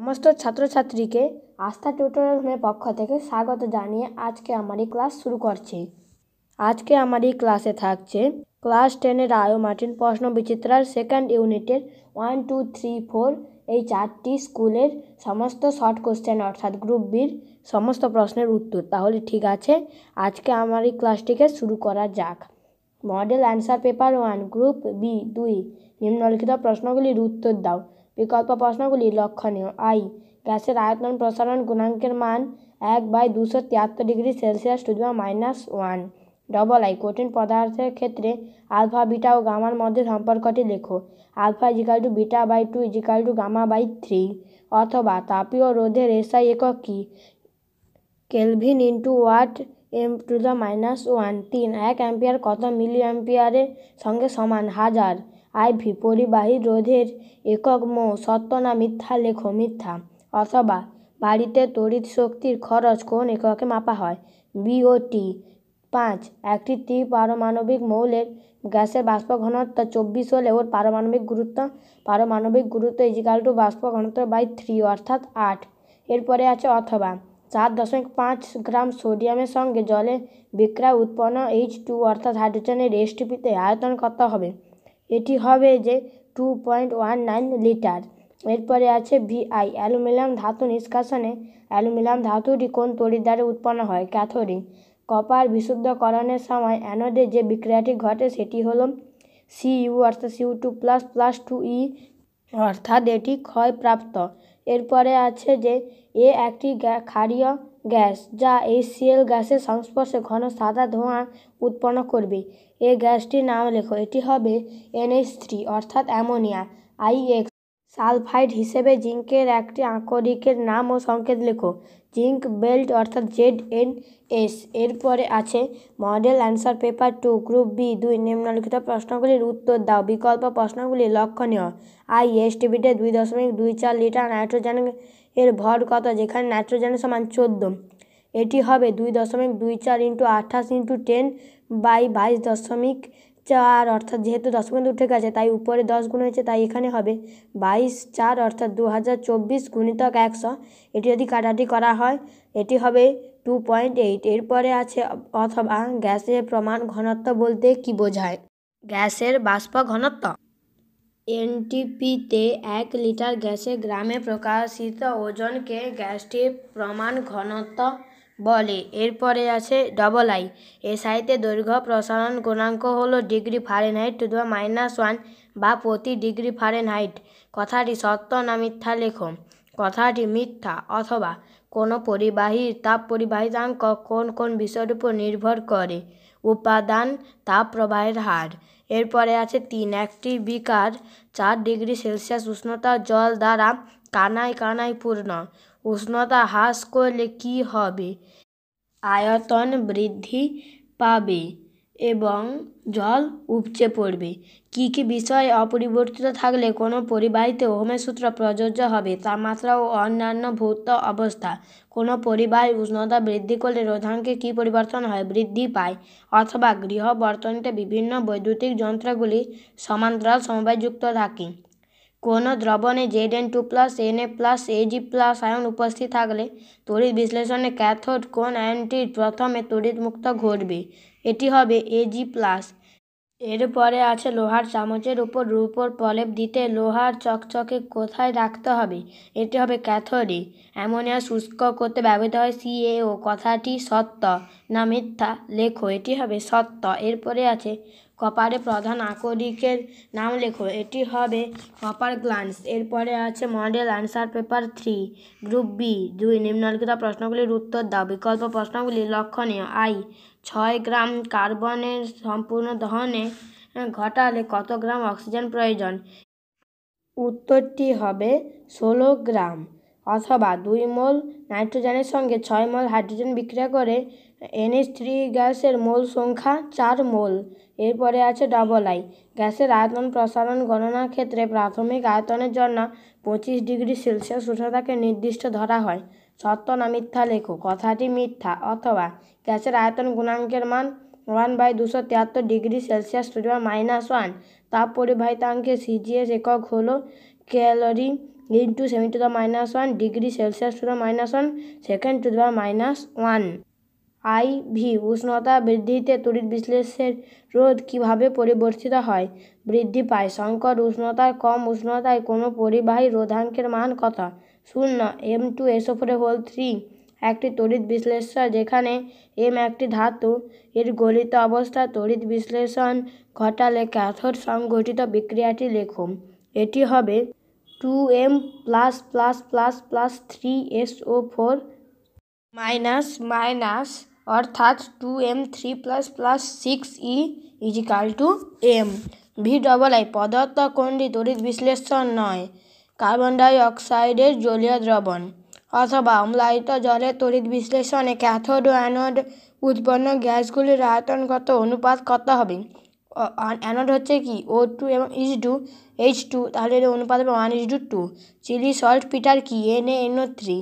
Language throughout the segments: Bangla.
সমস্ত ছাত্রছাত্রীকে আস্থা টিউটোরিয়ালের পক্ষ থেকে স্বাগত জানিয়ে আজকে আমার এই ক্লাস শুরু করছি আজকে আমার এই ক্লাসে থাকছে ক্লাস টেনের আয়ো মার্টিন প্রশ্ন বিচিত্রার সেকেন্ড ইউনিটের ওয়ান টু থ্রি ফোর এই চারটি স্কুলের সমস্ত শর্ট কোশ্চেন অর্থাৎ গ্রুপ বির সমস্ত প্রশ্নের উত্তর তাহলে ঠিক আছে আজকে আমার এই ক্লাসটিকে শুরু করা যাক model answer paper one group B দুই নিম্নলিখিত প্রশ্নগুলির উত্তর দাও বিকল্প প্রশ্নগুলি লক্ষণীয় আই গ্যাসের আয়তন প্রসারণ গুণাঙ্কের মান এক বাই দুশো তিয়াত্তর ডিগ্রি সেলসিয়াস টু দিবা মাইনাস ওয়ান ডবল আই কঠিন পদার্থের ক্ষেত্রে আলফা বিটা ও গামার মধ্যে সম্পর্কটি লেখো alpha is equal to beta by two is equal to gamma by three অথবা তাপীয় রোধের এসআই একক কি kelvin into watt M to the minus one তিন এক অ্যাম্পিয়ার কত মিলি অ্যাম্পিয়ারের সঙ্গে সমান হাজার আইভি পরিবাহী রোধের একক মো সত্য না মিথ্যা লেখো মিথ্যা অথবা বাড়িতে তড়িৎ শক্তির খরচ কোন এককে মাপা হয় বিওটি পাঁচ একটি পারমাণবিক মৌলের গ্যাসের বাষ্প ঘনত্ব চব্বিশ হলে ওর পারমাণবিক গুরুত্ব পারমাণবিক গুরুত্ব ইজিকাল টু বাষ্প ঘনত্ব বাই থ্রি অর্থাৎ আট এরপরে আছে অথবা সাত দশমিক পাঁচ গ্রাম সোডিয়ামের সঙ্গে জলে বিক্রয় উৎপন্ন এইচ টু অর্থাৎ হাইড্রোজেনের এসটিপিতে আয়তন কত হবে এটি হবে যে two point one nine litre এরপরে আছে ভিআই অ্যালুমিনিয়াম ধাতু নিষ্কাশনে অ্যালুমিনিয়াম ধাতুটি কোন তড়িৎ উৎপন্ন হয় ক্যাথরিন কপার বিশুদ্ধকরণের সময় অ্যানোডে যে বিক্রিয়াটি ঘটে সেটি হলো সিইউ অর্থাৎ CU two plus plus two E অর্থাৎ এটি ক্ষয়প্রাপ্ত এরপরে আছে যে এ একটি ক্ষারীয় গ্যাস যা এই সিএল গ্যাসের সংস্পর্শে ঘন সাদা ধোঁয়া উৎপন্ন করবে এ গ্যাসটির নাম লেখো এটি হবে এনএস থ্রি অর্থাৎ অ্যামোনিয়া আইএক্স সালফাইড হিসেবে জিঙ্কের একটি আকরিকের নাম ও সংকেত লেখো জিঙ্ক বেল্ট অর্থাৎ জেড এন এস এরপরে আছে model answer paper two group B দুই নিম্নলিখিত প্রশ্নগুলির উত্তর দাও বিকল্প প্রশ্নগুলি লক্ষণীয় আই এস টিভিতে দুই দশমিক দুই চার লিটার নাইট্রোজেন এর ভর কত যেখানে নাইট্রোজেন সমান চোদ্দো এটি হবে দুই দশমিক দুই চার ইন্টু আঠাশ ইন্টু টেন বাই বাইশ দশমিক চার অর্থাৎ যেহেতু দশমিক উঠে গেছে তাই উপরে দশ গুণ হয়েছে তাই এখানে হবে বাইশ চার অর্থাৎ দু হাজার চব্বিশ গুণিতক একশো এটি যদি কাটাটি করা হয় এটি হবে টু পয়েন্ট এইট এরপরে আছে অথবা গ্যাসের প্রমাণ ঘনত্ব বলতে কি বোঝায় গ্যাসের বাষ্প ঘনত্ব এনটিপিতে এক লিটার গ্যাসে গ্রামে প্রকাশিত ওজনকে গ্যাসটির প্রমাণ ঘনত্ব বলে এরপরে আছে ডবল আই এ সাইতে দৈর্ঘ্য প্রসারণ গুণাঙ্ক হলো degree Fahrenheit to the minus one বা প্রতি ডিগ্রি ফারেনহাইট কথাটি সত্য না মিথ্যা লেখো কথাটি মিথ্যা অথবা কোনো পরিবাহীর তাপ পরিবাহিতাঙ্ক কোন কোন বিষয়ের উপর নির্ভর করে উপাদান তাপ প্রবাহের হার এরপরে আছে তিন একটি বিকার চার ডিগ্রি সেলসিয়াস উষ্ণতা জল দ্বারা কানায় কানায় পূর্ণ উষ্ণতা হ্রাস করলে কী হবে আয়তন বৃদ্ধি পাবে এবং জল উপচে পড়বে কী কী বিষয় অপরিবর্তিত থাকলে কোনো পরিবাহিতে ওহমের সূত্র প্রযোজ্য হবে তাপমাত্রা ও অন্যান্য ভৌত অবস্থা কোনো পরিবাহী উষ্ণতা বৃদ্ধি করলে রোধাঙ্কে কী পরিবর্তন হয় বৃদ্ধি পায় অথবা গৃহবর্তনীতে বিভিন্ন বৈদ্যুতিক যন্ত্রগুলি সমান্তরাল সমবায়যুক্ত থাকে কোন দ্রবণে Z N N two plus plus A plus ion উপস্থিত থাকলে তড়িৎ বিশ্লেষণে ক্যাথোড কোন আয়নটির প্রথমে তড়িৎ মুক্ত ঘটবে এটি হবে প্লাস এরপরে আছে লোহার চামচের উপর রুপোর প্রলেপ দিতে লোহার চকচকে কোথায় রাখতে হবে এটি হবে ক্যাথরি অ্যামোনিয়া শুষ্ক করতে ব্যবহৃত হয় সিএও কথাটি সত্য না মিথ্যা লেখো এটি হবে সত্য এরপরে আছে কপারে প্রধান আকরিকের নাম লেখো এটি হবে কপার গ্লান্স এরপরে আছে model answer paper three group B দুই নিম্নলিখিত প্রশ্নগুলির উত্তর দাও বিকল্প প্রশ্নগুলি লক্ষণীয় আই ছয় গ্রাম কার্বনের সম্পূর্ণ দহনে ঘটালে কত গ্রাম অক্সিজেন প্রয়োজন উত্তরটি হবে ষোলো গ্রাম অথবা দুই মোল নাইট্রোজেনের সঙ্গে ছয় মোল হাইড্রোজেন বিক্রিয়া করে এনএস থ্রি গ্যাসের মোল সংখ্যা চার মোল এরপরে আছে ডবল আই গ্যাসের আয়তন প্রসারণ গণনার ক্ষেত্রে প্রাথমিক আয়তনের জন্য পঁচিশ ডিগ্রি সেলসিয়াস উষ্ণতাকে নির্দিষ্ট ধরা হয় সত্য না মিথ্যা লেখো কথাটি মিথ্যা অথবা গ্যাসের আয়তন গুণাঙ্কের মান ওয়ান বাই দুশো তিয়াত্তর degree Celsius to minus one তাপ পরিবাহিতাঙ্কে সিজিএস একক হল calorie into seven to the minus one degree Celsius to the minus one second to the minus one IV উষ্ণতা বৃদ্ধিতে তড়িৎ বিশ্লেষের রোধ কিভাবে পরিবর্তিত হয় বৃদ্ধি পায় সংকট উষ্ণতায় কম উষ্ণতায় কোন পরিবাহী রোধাঙ্কের মান কত শূন্য হোল থ্রি একটি তড়িৎ বিশ্লেষণ যেখানে এম একটি ধাতু এর গলিত তড়িৎ বিশ্লেষণ ঘটালে ক্যাথর সংঘটিত বিক্রিয়াটি লেখ এটি হবে two M plus plus plus plus three four minus minus অর্থাৎ two M three plus plus six E equal two M V double I পদার্থ কোনটি তড়িৎ বিশ্লেষণ নয় কার্বন ডাইঅক্সাইডের জলীয় দ্রবণ অথবা অম্লায়িত জলের তড়িৎ বিশ্লেষণে ক্যাথোড ও অ্যানোড উৎপন্ন গ্যাসগুলির আয়তনগত অনুপাত কত হবে অ্যানোড হচ্ছে কি ও টু এবং ইস টু এইচ টু তাহলে অনুপাত হবে one is to two Chile saltpetre কি এন এ এনও থ্রি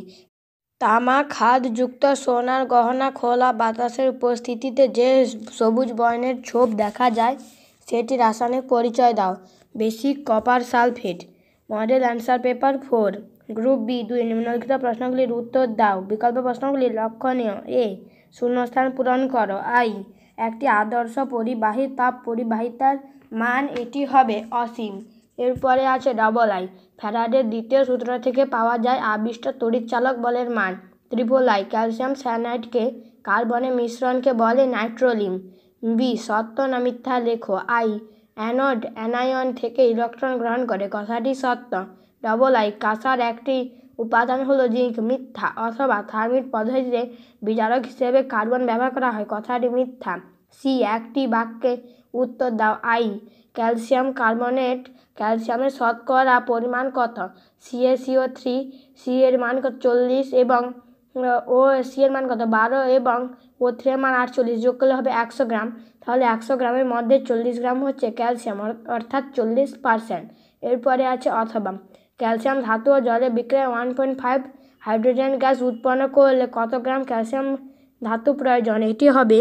তামা খাদ যুক্ত সোনার গহনা খোলা বাতাসের উপস্থিতিতে যে সবুজ বর্ণের ছোপ দেখা যায় সেটি রাসায়নিক পরিচয় দাও basic copper sulphate model answer paper four group B দুই নিম্নলিখিত প্রশ্নগুলির উত্তর দাও বিকল্প প্রশ্নগুলি লক্ষণীয় এ শূন্যস্থান পূরণ করো আই একটি আদর্শ পরিবাহী তাপ পরিবাহিতার মান এটি হবে অসীম এরপরে আছে ডবল আই ফ্যারাডের দ্বিতীয় সূত্র থেকে পাওয়া যায় আবিষ্ট তড়িৎচালক বলের মান ত্রিপল আই ক্যালসিয়াম সায়ানাইডকে কার্বনের মিশ্রণকে বলে নাইট্রোলিম বি সত্য না মিথ্যা লেখো আই অ্যানড অ্যানায়ন থেকে ইলেকট্রন গ্রহণ করে কথাটি সত্য ডবল আই কাঁসার একটি উপাদান হলো জিঙ্ক মিথ্যা অথবা থার্মিট পদ্ধতিতে বিচারক হিসেবে কার্বন ব্যবহার করা হয় কথাটি মিথ্যা সি একটি বাক্যে উত্তর দাও আই ক্যালসিয়াম কার্বনেট ক্যালসিয়ামের শতকরা পরিমাণ কত সিএসিও থ্রি সি এর মান কত চল্লিশ এবং ও সি এর মান কত বারো এবং ও থ্রি এর মান আটচল্লিশ যোগ করলে হবে একশো গ্রাম তাহলে একশো গ্রামের মধ্যে চল্লিশ গ্রাম হচ্ছে ক্যালসিয়াম অর্থাৎ চল্লিশ পারসেন্ট এরপরে আছে অথবা ক্যালসিয়াম ধাতু ও জলে বিক্রয় one point five hydrogen gas উৎপন্ন করলে কত গ্রাম ক্যালসিয়াম ধাতু প্রয়োজন এটি হবে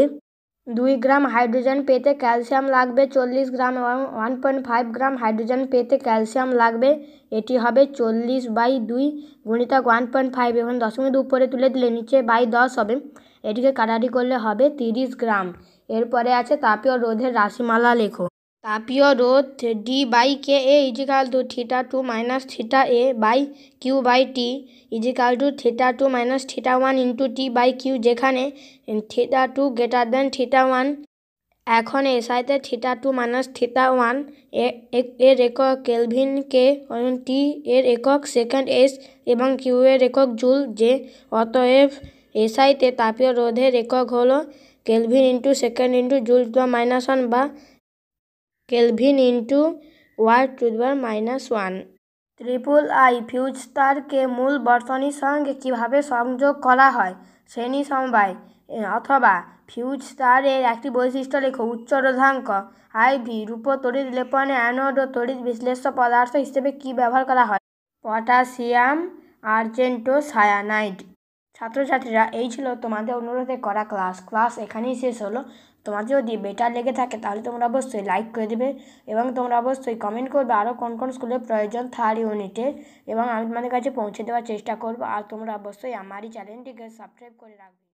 দুই গ্রাম হাইড্রোজেন পেতে ক্যালসিয়াম লাগবে চল্লিশ গ্রাম এবং one point five gram hydrogen পেতে ক্যালসিয়াম লাগবে এটি হবে চল্লিশ বাই দুই গুণিতক ওয়ান পয়েন্ট ফাইভ এবং দশমিক উপরে তুলে দিলে নিচে বাই দশ হবে এটিকে কাটারি করলে হবে তিরিশ গ্রাম এরপরে আছে তাপীয় রোধের রাশিমালা লেখো তাপীয় রোধ D by K A equal to theta two minus theta A by Q by T equal to theta two minus theta one into T by Q যেখানে theta two greater than theta one এখন এসআইতে theta two minus theta one এর একক কেলভিন কে টি এর একক সেকেন্ড এস এবং কিউ এর একক জুল যে অতএব এসআইতে তাপীয় রোধের একক হলো kelvin into second into joule বা মাইনাস ওয়ান বা kelvin into watt to the power minus one triple I fuse তারকে মূল বর্তনীর সঙ্গে কিভাবে সংযোগ করা হয় শ্রেণী সমবায় অথবা ফিউজ তারের একটি বৈশিষ্ট্য লেখ উচ্চ রোধাঙ্ক আইভি রূপ তড়িৎ লেপনে অ্যানোড ও তড়িৎ বিশ্লেষ্য পদার্থ হিসেবে কি ব্যবহার করা হয় পটাশিয়াম আর্জেন্টো সায়ানাইড ছাত্রছাত্রীরা এই ছিল তোমাদের অনুরোধে করা ক্লাস ক্লাস এখানেই শেষ হলো তোমাদের যদি বেটার লেগে থাকে তাহলে তোমরা অবশ্যই লাইক করে দেবে এবং তোমরা অবশ্যই কমেন্ট করবে আরও কোন কোন স্কুলের প্রয়োজন থার্ড ইউনিটে এবং আমি তোমাদের কাছে পৌঁছে দেওয়ার চেষ্টা করবো আর তোমরা অবশ্যই আমারই চ্যানেলটিকে সাবস্ক্রাইব করে রাখবে